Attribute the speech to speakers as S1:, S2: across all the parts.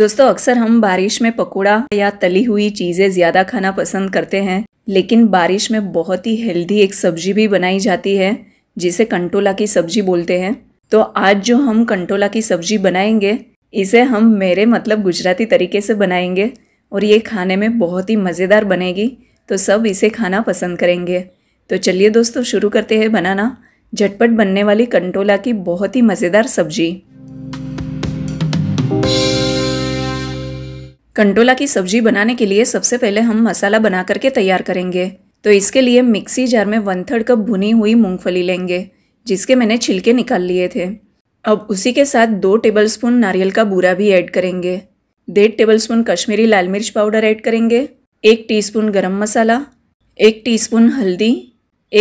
S1: दोस्तों अक्सर हम बारिश में पकोड़ा या तली हुई चीज़ें ज़्यादा खाना पसंद करते हैं लेकिन बारिश में बहुत ही हेल्दी एक सब्जी भी बनाई जाती है जिसे कंटोला की सब्जी बोलते हैं तो आज जो हम कंटोला की सब्जी बनाएंगे इसे हम मेरे मतलब गुजराती तरीके से बनाएंगे और ये खाने में बहुत ही मज़ेदार बनेगी तो सब इसे खाना पसंद करेंगे तो चलिए दोस्तों शुरू करते हैं बनाना झटपट बनने वाली कंटोला की बहुत ही मज़ेदार सब्जी कंटोला की सब्जी बनाने के लिए सबसे पहले हम मसाला बना करके तैयार करेंगे तो इसके लिए मिक्सी जार में वन थर्ड कप भुनी हुई मूंगफली लेंगे जिसके मैंने छिलके निकाल लिए थे अब उसी के साथ दो टेबलस्पून नारियल का बूरा भी ऐड करेंगे डेढ़ टेबलस्पून कश्मीरी लाल मिर्च पाउडर ऐड करेंगे एक टीस्पून गरम मसाला एक टीस्पून हल्दी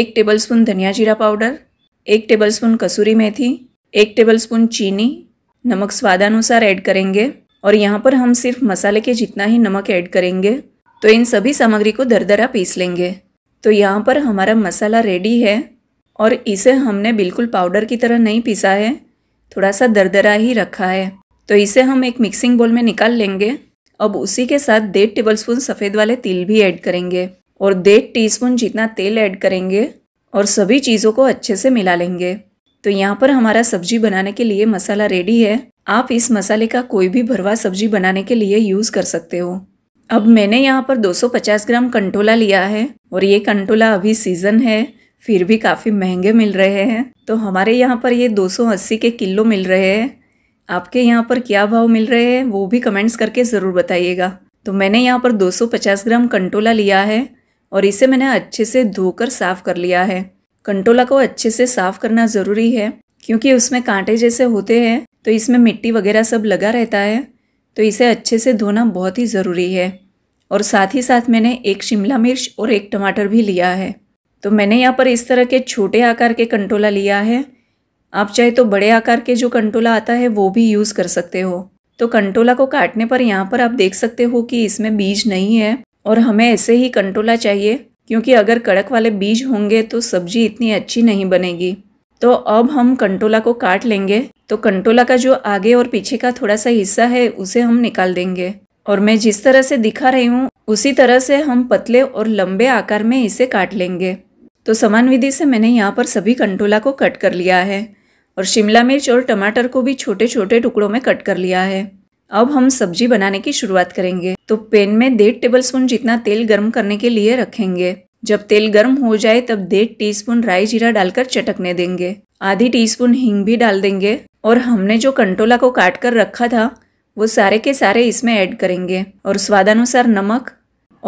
S1: एक टेबलस्पून धनिया जीरा पाउडर एक टेबलस्पून कसूरी मेथी एक टेबलस्पून चीनी नमक स्वादानुसार ऐड करेंगे और यहाँ पर हम सिर्फ मसाले के जितना ही नमक ऐड करेंगे तो इन सभी सामग्री को दरदरा पीस लेंगे तो यहाँ पर हमारा मसाला रेडी है और इसे हमने बिल्कुल पाउडर की तरह नहीं पीसा है थोड़ा सा दरदरा ही रखा है तो इसे हम एक मिक्सिंग बोल में निकाल लेंगे अब उसी के साथ डेढ़ स्पून सफ़ेद वाले तिल भी ऐड करेंगे और डेढ़ टी जितना तेल ऐड करेंगे और सभी चीज़ों को अच्छे से मिला लेंगे तो यहाँ पर हमारा सब्जी बनाने के लिए मसाला रेडी है आप इस मसाले का कोई भी भरवा सब्जी बनाने के लिए यूज़ कर सकते हो अब मैंने यहाँ पर 250 ग्राम कंटोला लिया है और ये कंटोला अभी सीज़न है फिर भी काफ़ी महंगे मिल रहे हैं तो हमारे यहाँ पर ये 280 के किलो मिल रहे हैं आपके यहाँ पर क्या भाव मिल रहे हैं वो भी कमेंट्स करके ज़रूर बताइएगा तो मैंने यहाँ पर 250 ग्राम कंटोला लिया है और इसे मैंने अच्छे से धोकर साफ़ कर लिया है कंटोला को अच्छे से साफ़ करना ज़रूरी है क्योंकि उसमें कांटे जैसे होते हैं तो इसमें मिट्टी वगैरह सब लगा रहता है तो इसे अच्छे से धोना बहुत ही ज़रूरी है और साथ ही साथ मैंने एक शिमला मिर्च और एक टमाटर भी लिया है तो मैंने यहाँ पर इस तरह के छोटे आकार के कंटोला लिया है आप चाहे तो बड़े आकार के जो कंटोला आता है वो भी यूज़ कर सकते हो तो कंटोला को काटने पर यहाँ पर आप देख सकते हो कि इसमें बीज नहीं है और हमें ऐसे ही कंटोला चाहिए क्योंकि अगर कड़क वाले बीज होंगे तो सब्जी इतनी अच्छी नहीं बनेगी तो अब हम कंटोला को काट लेंगे तो कंटोला का जो आगे और पीछे का थोड़ा सा हिस्सा है उसे हम निकाल देंगे और मैं जिस तरह से दिखा रही हूँ उसी तरह से हम पतले और लंबे आकार में इसे काट लेंगे तो समान विधि से मैंने यहाँ पर सभी कंटोला को कट कर लिया है और शिमला मिर्च और टमाटर को भी छोटे छोटे टुकड़ों में कट कर लिया है अब हम सब्जी बनाने की शुरुआत करेंगे तो पैन में डेढ़ स्पून जितना तेल गर्म करने के लिए रखेंगे जब तेल गर्म हो जाए तब डेढ़ टीस्पून राई जीरा डालकर चटकने देंगे आधी टीस्पून हींग भी डाल देंगे और हमने जो कंटोला को काट कर रखा था वो सारे के सारे इसमें ऐड करेंगे और स्वादानुसार नमक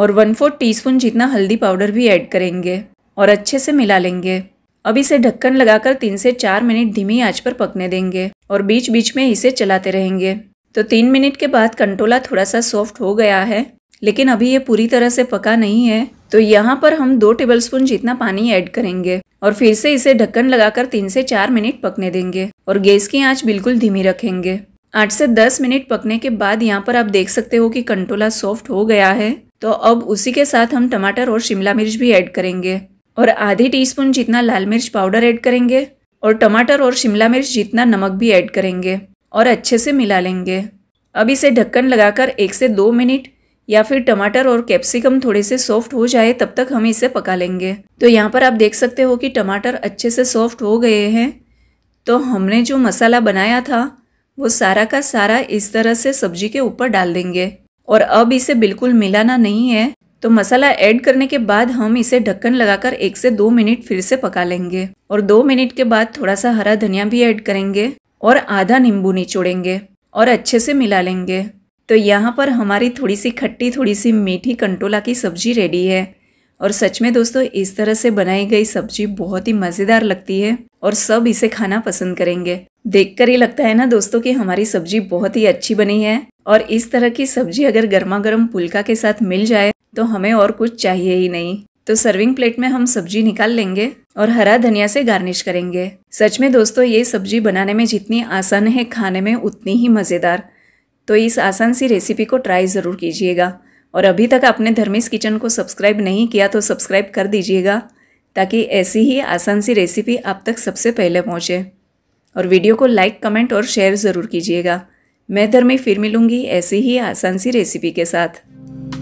S1: और वन फोर्थ स्पून जितना हल्दी पाउडर भी ऐड करेंगे और अच्छे से मिला लेंगे अब इसे ढक्कन लगाकर तीन से चार मिनट धीमी आंच पर पकने देंगे और बीच बीच में इसे चलाते रहेंगे तो तीन मिनट के बाद कंटोला थोड़ा सा सॉफ्ट हो गया है लेकिन अभी ये पूरी तरह से पका नहीं है तो यहाँ पर हम दो टेबलस्पून जितना पानी ऐड करेंगे और फिर से इसे ढक्कन लगाकर तीन से चार मिनट पकने देंगे और गैस की आंच बिल्कुल धीमी रखेंगे आठ से दस मिनट पकने के बाद यहाँ पर आप देख सकते हो कि कंटोला सॉफ्ट हो गया है तो अब उसी के साथ हम टमाटर और शिमला मिर्च भी ऐड करेंगे और आधी टी जितना लाल मिर्च पाउडर ऐड करेंगे और टमाटर और शिमला मिर्च जितना नमक भी ऐड करेंगे और अच्छे से मिला लेंगे अब इसे ढक्कन लगाकर एक से दो मिनट या फिर टमाटर और कैप्सिकम थोड़े से सॉफ्ट हो जाए तब तक हम इसे पका लेंगे तो यहाँ पर आप देख सकते हो कि टमाटर अच्छे से सॉफ्ट हो गए हैं तो हमने जो मसाला बनाया था वो सारा का सारा इस तरह से सब्जी के ऊपर डाल देंगे और अब इसे बिल्कुल मिलाना नहीं है तो मसाला ऐड करने के बाद हम इसे ढक्कन लगाकर एक से दो मिनट फिर से पका लेंगे और दो मिनट के बाद थोड़ा सा हरा धनिया भी ऐड करेंगे और आधा नींबू निचोड़ेंगे और अच्छे से मिला लेंगे तो यहाँ पर हमारी थोड़ी सी खट्टी थोड़ी सी मीठी कंटोला की सब्ज़ी रेडी है और सच में दोस्तों इस तरह से बनाई गई सब्जी बहुत ही मज़ेदार लगती है और सब इसे खाना पसंद करेंगे देखकर ही लगता है ना दोस्तों कि हमारी सब्जी बहुत ही अच्छी बनी है और इस तरह की सब्जी अगर गर्मा गर्म पुलका के साथ मिल जाए तो हमें और कुछ चाहिए ही नहीं तो सर्विंग प्लेट में हम सब्जी निकाल लेंगे और हरा धनिया से गार्निश करेंगे सच में दोस्तों ये सब्जी बनाने में जितनी आसान है खाने में उतनी ही मज़ेदार तो इस आसान सी रेसिपी को ट्राई ज़रूर कीजिएगा और अभी तक आपने धर्मेश किचन को सब्सक्राइब नहीं किया तो सब्सक्राइब कर दीजिएगा ताकि ऐसी ही आसान सी रेसिपी आप तक सबसे पहले पहुँचे और वीडियो को लाइक कमेंट और शेयर ज़रूर कीजिएगा मैं धर्मी फिर मिलूँगी ऐसी ही आसान सी रेसिपी के साथ